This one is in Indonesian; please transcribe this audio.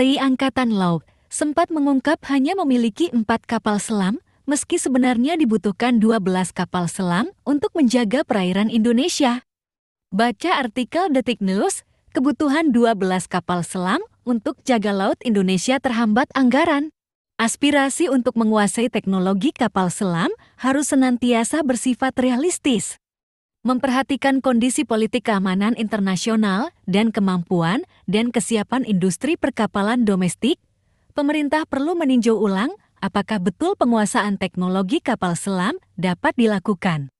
TI Angkatan Laut sempat mengungkap hanya memiliki empat kapal selam, meski sebenarnya dibutuhkan 12 kapal selam untuk menjaga perairan Indonesia. Baca artikel Detik News, kebutuhan 12 kapal selam untuk jaga laut Indonesia terhambat anggaran. Aspirasi untuk menguasai teknologi kapal selam harus senantiasa bersifat realistis memperhatikan kondisi politik keamanan internasional dan kemampuan dan kesiapan industri perkapalan domestik, pemerintah perlu meninjau ulang apakah betul penguasaan teknologi kapal selam dapat dilakukan.